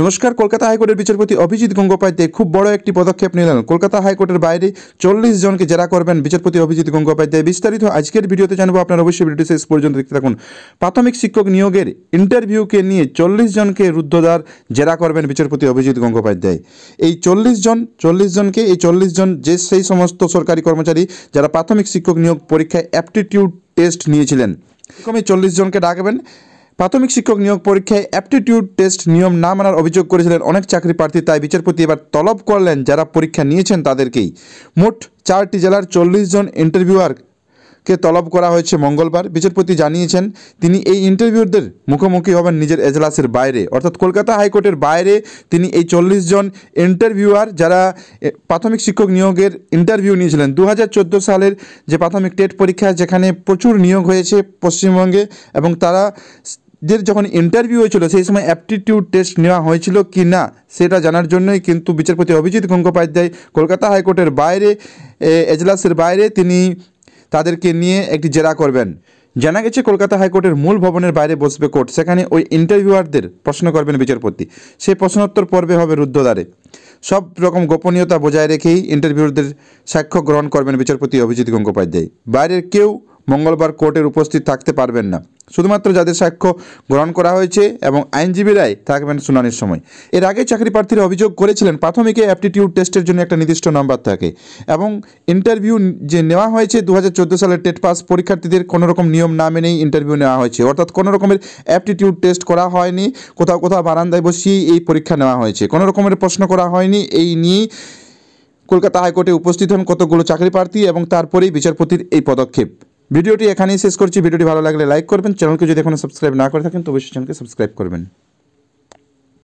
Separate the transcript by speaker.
Speaker 1: নমস্কার কলকাতা হাইকোর্টের বিচারপতি অভিজিৎ গঙ্গোপাধ্যায় খুব বড় একটি পদক্ষেপ নিলেন কলকাতা হাইকোর্টের বাইরে চল্লিশ জনকে জেরা করবেন বিচারপতি অভিজিৎ গঙ্গোপাধ্যায় বিস্তারিত আজকের ভিডিওতে জানবো আপনার অবশ্যই ভিডিও শেষ পর্যন্ত দেখতে থাকুন প্রাথমিক শিক্ষক নিয়োগের ইন্টারভিউকে নিয়ে চল্লিশ জনকে রুদ্ধদ্বার জেরা করবেন বিচারপতি অভিজিৎ গঙ্গোপাধ্যায় এই চল্লিশ জন চল্লিশ জনকে এই চল্লিশ জন যে সেই সমস্ত সরকারি কর্মচারী যারা প্রাথমিক শিক্ষক নিয়োগ পরীক্ষায় অ্যাপটিটিউড টেস্ট নিয়েছিলেন এরকমই চল্লিশ জনকে ডাকবেন প্রাথমিক শিক্ষক নিয়োগ পরীক্ষায় অ্যাপটিটিউড টেস্ট নিয়ম না মানার অভিযোগ করেছিলেন অনেক চাকরি প্রার্থী তাই বিচারপতি এবার তলব করলেন যারা পরীক্ষা নিয়েছেন তাদেরকেই মোট চারটি জেলার চল্লিশ জন ইন্টারভিউয়ার কে তলব করা হয়েছে মঙ্গলবার বিচারপতি জানিয়েছেন তিনি এই ইন্টারভিউদের মুখোমুখি হবেন নিজের এজলাসের বাইরে অর্থাৎ কলকাতা হাইকোর্টের বাইরে তিনি এই চল্লিশ জন ইন্টারভিউয়ার যারা প্রাথমিক শিক্ষক নিয়োগের ইন্টারভিউ নিয়েছিলেন দু সালের যে প্রাথমিক টেট পরীক্ষা যেখানে প্রচুর নিয়োগ হয়েছে পশ্চিমবঙ্গে এবং তারা যে যখন ইন্টারভিউ হয়েছিল সেই সময় অ্যাপটিটিউড টেস্ট নেওয়া হয়েছিল কি না সেটা জানার জন্যই কিন্তু বিচারপতি অভিজিৎ গঙ্গোপাধ্যায় কলকাতা হাইকোর্টের বাইরে এজলাসের বাইরে তিনি তাদেরকে নিয়ে একটি জেরা করবেন জানা গেছে কলকাতা হাইকোর্টের মূল ভবনের বাইরে বসবে কোর্ট সেখানে ওই ইন্টারভিউয়ারদের প্রশ্ন করবেন বিচারপতি সেই প্রশ্নোত্তর পর্বে হবে রুদ্ধদ্বারে সব রকম গোপনীয়তা বজায় রেখেই ইন্টারভিউদের সাক্ষ্য গ্রহণ করবেন বিচারপতি অভিজিৎ গঙ্গোপাধ্যায় বাইরের কেউ মঙ্গলবার কোর্টের উপস্থিত থাকতে পারবেন না শুধুমাত্র যাদের সাক্ষ্য গ্রহণ করা হয়েছে এবং আইনজীবীরাই থাকবেন শুনানির সময় এর আগে চাকরি প্রার্থীরা অভিযোগ করেছিলেন প্রাথমিকে অ্যাপটিটিউড টেস্টের জন্য একটা নির্দিষ্ট নম্বর থাকে এবং ইন্টারভিউ যে নেওয়া হয়েছে দু হাজার সালের টেট পাস পরীক্ষার্থীদের কোনোরকম নিয়ম না মেনেই ইন্টারভিউ নেওয়া হয়েছে অর্থাৎ কোনো রকমের অ্যাপটিটিউড টেস্ট করা হয়নি কোথাও কোথাও বারান্দায় বসিয়েই এই পরীক্ষা নেওয়া হয়েছে কোনো রকমের প্রশ্ন করা হয়নি এই নিয়েই কলকাতা হাইকোর্টে উপস্থিত হন কতগুলো চাকরি প্রার্থী এবং তারপরেই বিচারপতির এই পদক্ষেপ ভিডিওটি এখানেই শেষ করছি ভিডিওটি ভালো লাগলে লাইক করবেন চ্যানেলকে যদি এখনও সাবস্ক্রাইব না করে থাকেন তো অবশ্যই চ্যানেলকে সাবস্ক্রাইব করবেন